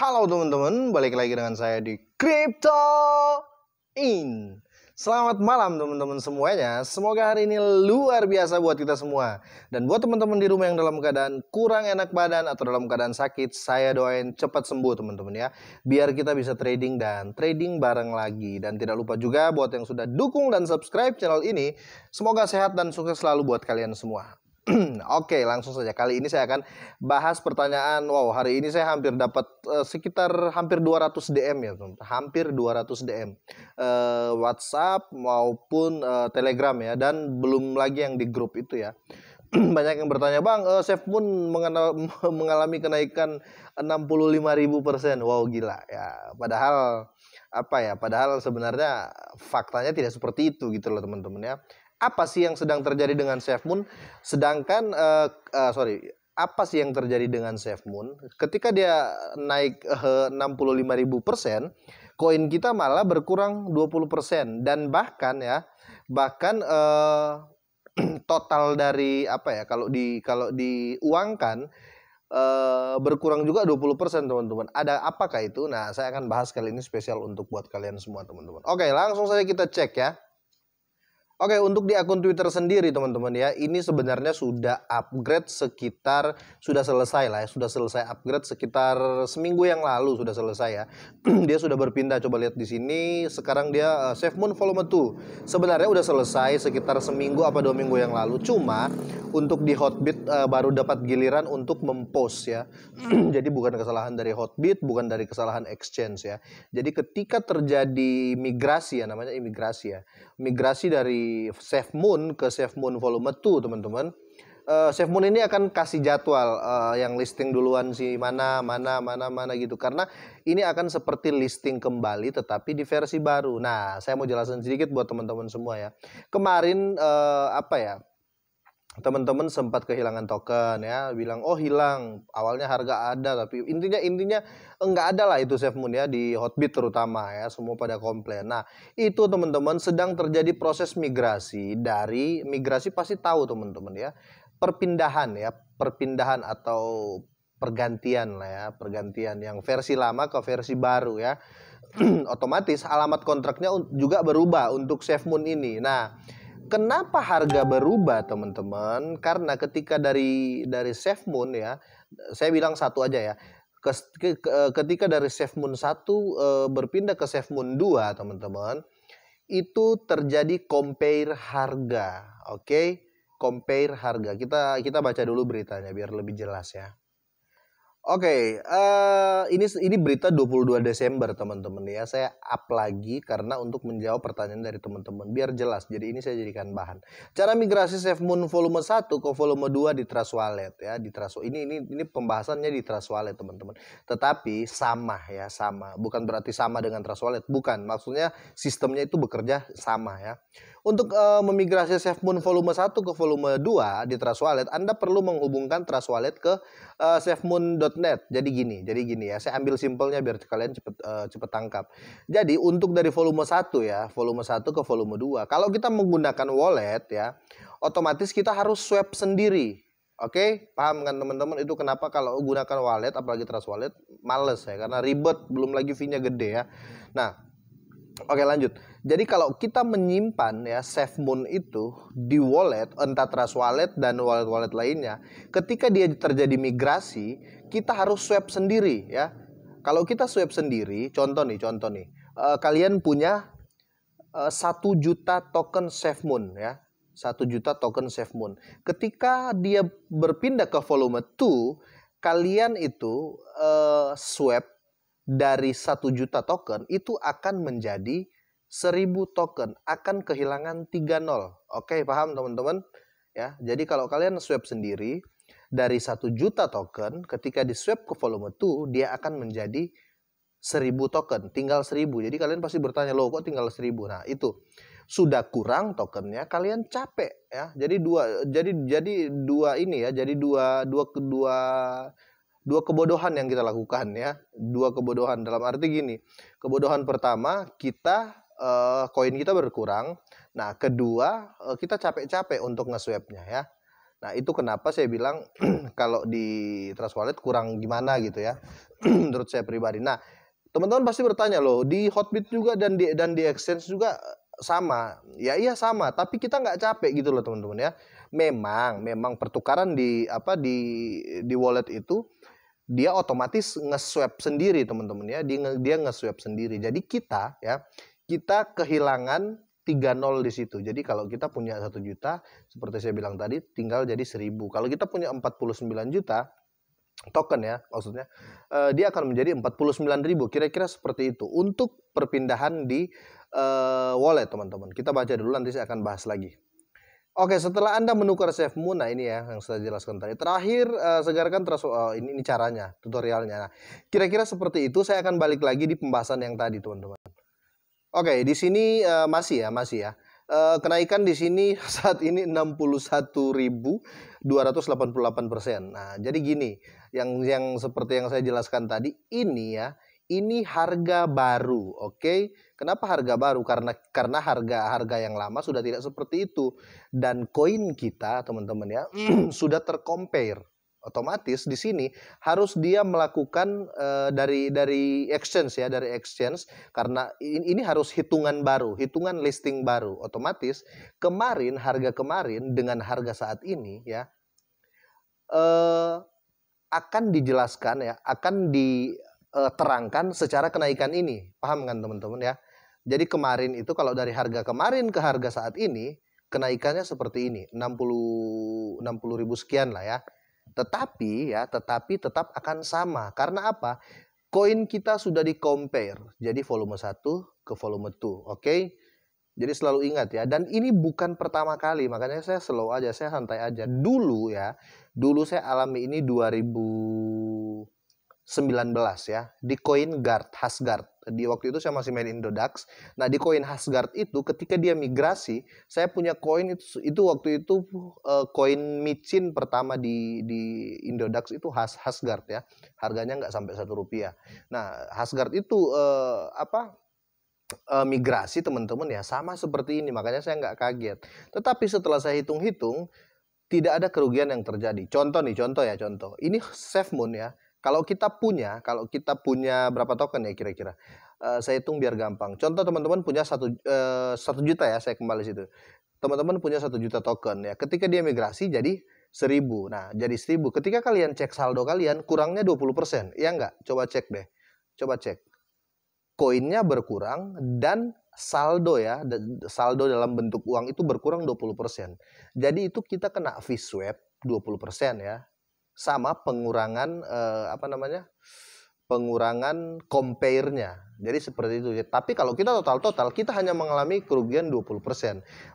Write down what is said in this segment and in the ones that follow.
Halo teman-teman, balik lagi dengan saya di Crypto In. Selamat malam teman-teman semuanya. Semoga hari ini luar biasa buat kita semua. Dan buat teman-teman di rumah yang dalam keadaan kurang enak badan atau dalam keadaan sakit, saya doain cepat sembuh teman-teman ya. Biar kita bisa trading dan trading bareng lagi. Dan tidak lupa juga buat yang sudah dukung dan subscribe channel ini, semoga sehat dan sukses selalu buat kalian semua. Hmm, oke, langsung saja. Kali ini saya akan bahas pertanyaan. Wow, hari ini saya hampir dapat uh, sekitar hampir 200 DM ya, hampir 200 DM. Uh, WhatsApp maupun uh, Telegram ya dan belum lagi yang di grup itu ya. Banyak yang bertanya, "Bang, uh, Chef pun mengenal, mengalami kenaikan ribu persen. Wow, gila ya. Padahal apa ya? Padahal sebenarnya faktanya tidak seperti itu gitu loh, teman-teman ya apa sih yang sedang terjadi dengan Chef Moon sedangkan uh, uh, sorry apa sih yang terjadi dengan Chef Moon ketika dia naik uh, ribu persen koin kita malah berkurang 20 persen dan bahkan ya bahkan uh, total dari apa ya kalau di kalau diuangkan uh, berkurang juga 20% teman-teman. Ada apakah itu? Nah, saya akan bahas kali ini spesial untuk buat kalian semua teman-teman. Oke, langsung saja kita cek ya. Oke, untuk di akun Twitter sendiri teman-teman ya, ini sebenarnya sudah upgrade sekitar sudah selesai lah ya, sudah selesai upgrade sekitar seminggu yang lalu sudah selesai ya. dia sudah berpindah coba lihat di sini, sekarang dia uh, eh, Save Moon Volume 2. Sebenarnya udah selesai sekitar seminggu apa dua minggu yang lalu. Cuma untuk di Hotbit uh, baru dapat giliran untuk mempost ya. Jadi bukan kesalahan dari Hotbit, bukan dari kesalahan exchange ya. Jadi ketika terjadi migrasi ya namanya imigrasi ya. Migrasi dari Save Moon ke Save Moon Volume 2, teman-teman. Uh, Safe Moon ini akan kasih jadwal uh, yang listing duluan si mana, mana, mana, mana gitu. Karena ini akan seperti listing kembali tetapi di versi baru. Nah, saya mau jelasin sedikit buat teman-teman semua ya. Kemarin uh, apa ya? teman-teman sempat kehilangan token ya bilang oh hilang awalnya harga ada tapi intinya intinya enggak ada lah itu safe moon ya di hotbit terutama ya semua pada komplain nah itu teman-teman sedang terjadi proses migrasi dari migrasi pasti tahu teman-teman ya perpindahan ya perpindahan atau pergantian lah ya pergantian yang versi lama ke versi baru ya otomatis alamat kontraknya juga berubah untuk safe moon ini nah Kenapa harga berubah teman-teman? Karena ketika dari dari Safe Moon ya, saya bilang satu aja ya. Ketika dari Safe Moon satu eh, berpindah ke Safe Moon dua, teman-teman, itu terjadi compare harga, oke? Okay? Compare harga. Kita kita baca dulu beritanya biar lebih jelas ya. Oke, okay, uh, eh, ini ini berita 22 Desember teman-teman ya. Saya up lagi karena untuk menjawab pertanyaan dari teman-teman biar jelas. Jadi ini saya jadikan bahan. Cara migrasi SafeMoon volume 1 ke volume 2 di Trust Wallet ya, di Trust ini ini ini pembahasannya di Trust Wallet teman-teman. Tetapi sama ya, sama. Bukan berarti sama dengan Trust Wallet, bukan. Maksudnya sistemnya itu bekerja sama ya. Untuk uh, memigrasi SafeMoon volume 1 ke volume 2 di Trust Wallet, Anda perlu menghubungkan Trust Wallet ke uh, eh, safemoon.net. Jadi gini, jadi gini ya. Saya ambil simpelnya biar kalian cepat uh, eh, cepet tangkap. Jadi untuk dari volume 1 ya, volume 1 ke volume 2. Kalau kita menggunakan wallet ya, otomatis kita harus swap sendiri. Oke, okay? paham kan teman-teman itu kenapa kalau gunakan wallet apalagi trust wallet males ya karena ribet belum lagi fee-nya gede ya. Nah, Oke lanjut. Jadi kalau kita menyimpan ya SafeMoon itu di wallet, entah Trust Wallet dan wallet-wallet lainnya, ketika dia terjadi migrasi, kita harus swap sendiri ya. Kalau kita swap sendiri, contoh nih, contoh nih, uh, kalian punya eh, satu uh, juta token SafeMoon ya, satu juta token SafeMoon. Ketika dia berpindah ke volume 2, kalian itu uh, eh, swap dari satu juta token itu akan menjadi seribu token akan kehilangan tiga nol. Oke, paham teman-teman? Ya, jadi kalau kalian swap sendiri dari satu juta token ketika di swap ke volume 2 dia akan menjadi seribu token, tinggal seribu. Jadi kalian pasti bertanya, "Loh, kok tinggal seribu? Nah, itu sudah kurang tokennya, kalian capek ya. Jadi dua jadi jadi dua ini ya, jadi dua dua kedua dua kebodohan yang kita lakukan ya dua kebodohan dalam arti gini kebodohan pertama kita eh, koin uh, kita berkurang nah kedua uh, kita capek-capek untuk nge ya nah itu kenapa saya bilang kalau di trust wallet kurang gimana gitu ya menurut saya pribadi nah teman-teman pasti bertanya loh di hotbit juga dan di dan di exchange juga eh, sama ya iya sama tapi kita nggak capek gitu loh teman-teman ya memang memang pertukaran di apa di di wallet itu dia otomatis nge swap sendiri teman-teman ya dia dia nge swap sendiri jadi kita ya kita kehilangan nol di situ. Jadi kalau kita punya satu juta, seperti saya bilang tadi, tinggal jadi 1000. Kalau kita punya 49 juta, token ya maksudnya, uh, dia akan menjadi 49 ribu. Kira-kira seperti itu. Untuk perpindahan di uh, wallet teman-teman. Kita baca dulu, nanti saya akan bahas lagi. Oke, setelah Anda menukar save Moon, nah ini ya yang saya jelaskan tadi. Terakhir, uh, segarkan terus uh, ini, ini caranya, tutorialnya. Nah, kira-kira seperti itu, saya akan balik lagi di pembahasan yang tadi, teman-teman. Oke, di sini uh, masih ya, masih ya. Uh, kenaikan di sini saat ini 61.288 persen. Nah, jadi gini, yang yang seperti yang saya jelaskan tadi, ini ya, ini harga baru, oke? Okay? Kenapa harga baru? Karena karena harga harga yang lama sudah tidak seperti itu dan koin kita, teman-teman ya, hmm. sudah tercompare otomatis di sini harus dia melakukan uh, dari dari exchange ya dari exchange karena ini, ini harus hitungan baru hitungan listing baru otomatis kemarin harga kemarin dengan harga saat ini ya uh, akan dijelaskan ya akan di Eh, terangkan secara kenaikan ini. Paham kan teman-teman ya? Jadi kemarin itu kalau dari harga kemarin ke harga saat ini kenaikannya seperti ini 60 60 ribu sekian lah ya. Tetapi ya, tetapi tetap akan sama karena apa? Koin kita sudah di compare. Jadi volume 1 ke volume 2, oke? Okay? Jadi selalu ingat ya. Dan ini bukan pertama kali, makanya saya slow aja, saya santai aja. Dulu ya, dulu saya alami ini 2000 19 ya di koin has guard di waktu itu saya masih main Indodax. Nah di koin guard itu ketika dia migrasi, saya punya koin itu, itu waktu itu eh, koin uh, micin pertama di di Indodax itu Has guard ya, harganya nggak sampai satu rupiah. Nah guard itu uh, apa? Uh, migrasi teman-teman ya sama seperti ini makanya saya nggak kaget. Tetapi setelah saya hitung-hitung tidak ada kerugian yang terjadi. Contoh nih contoh ya contoh. Ini Safe Moon ya kalau kita punya, kalau kita punya berapa token ya kira-kira? Uh, saya hitung biar gampang. Contoh teman-teman punya satu eh, satu juta ya, saya kembali situ. Teman-teman punya satu juta token ya. Ketika dia migrasi jadi seribu. Nah, jadi seribu. Ketika kalian cek saldo kalian kurangnya 20%. Ya enggak? Coba cek deh. Coba cek. Koinnya berkurang dan saldo ya, saldo dalam bentuk uang itu berkurang 20%. Jadi itu kita kena fee swap 20% ya sama pengurangan eh, apa namanya? pengurangan compare-nya. Jadi seperti itu. Tapi kalau kita total-total kita hanya mengalami kerugian 20%.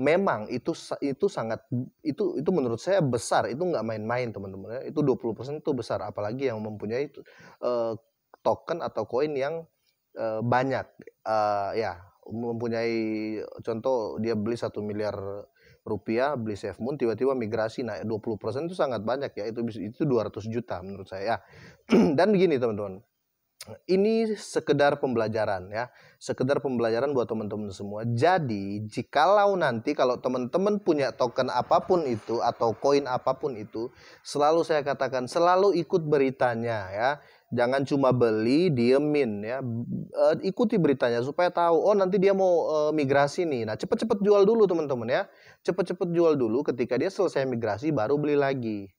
Memang itu itu sangat itu itu menurut saya besar, itu nggak main-main teman-teman Itu 20% itu besar apalagi yang mempunyai eh, token atau koin yang eh, banyak eh, ya mempunyai contoh dia beli satu miliar rupiah beli Safe Moon tiba-tiba migrasi naik 20% itu sangat banyak ya itu itu 200 juta menurut saya ya. dan begini teman-teman ini sekedar pembelajaran ya, sekedar pembelajaran buat teman-teman semua. Jadi, jikalau nanti kalau teman-teman punya token apapun itu atau koin apapun itu, selalu saya katakan selalu ikut beritanya ya. Jangan cuma beli, diemin ya. Eh, ikuti beritanya supaya tahu oh nanti dia mau e, migrasi nih. Nah, cepet-cepet jual dulu teman-teman ya. Cepet-cepet jual dulu ketika dia selesai migrasi baru beli lagi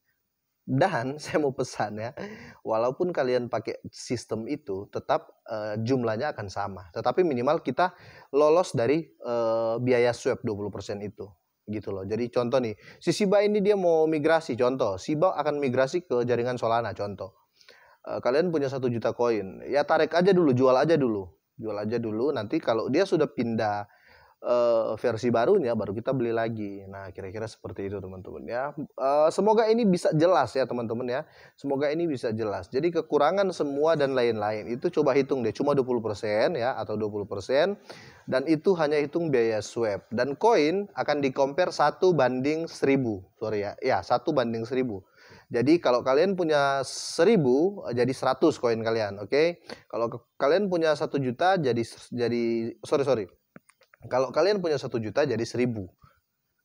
dan saya mau pesan ya, walaupun kalian pakai sistem itu, tetap e, jumlahnya akan sama. Tetapi minimal kita lolos dari e, biaya swab 20% itu gitu loh. Jadi contoh nih, si Siba ini dia mau migrasi, contoh. Siba akan migrasi ke jaringan Solana, contoh. E, kalian punya satu juta koin, ya tarik aja dulu, jual aja dulu. Jual aja dulu, nanti kalau dia sudah pindah uh, versi barunya baru kita beli lagi. Nah, kira-kira seperti itu teman-teman ya. Uh, semoga ini bisa jelas ya teman-teman ya. Semoga ini bisa jelas. Jadi kekurangan semua dan lain-lain itu coba hitung deh cuma 20% ya atau 20% dan itu hanya hitung biaya swap dan koin akan dikompar 1 banding 1000. Sorry ya. Ya, 1 banding 1000. Jadi kalau kalian punya 1000 eh, jadi 100 koin kalian, oke? Okay? Kalau kalian punya 1 juta jadi jadi sorry sorry kalau kalian punya satu juta jadi seribu.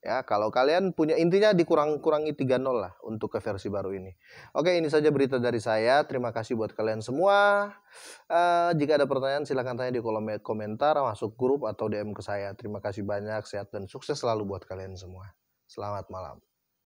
Ya, kalau kalian punya intinya dikurang-kurangi 30 lah untuk ke versi baru ini. Oke, ini saja berita dari saya. Terima kasih buat kalian semua. Uh, jika ada pertanyaan silahkan tanya di kolom komentar, masuk grup atau DM ke saya. Terima kasih banyak, sehat dan sukses selalu buat kalian semua. Selamat malam.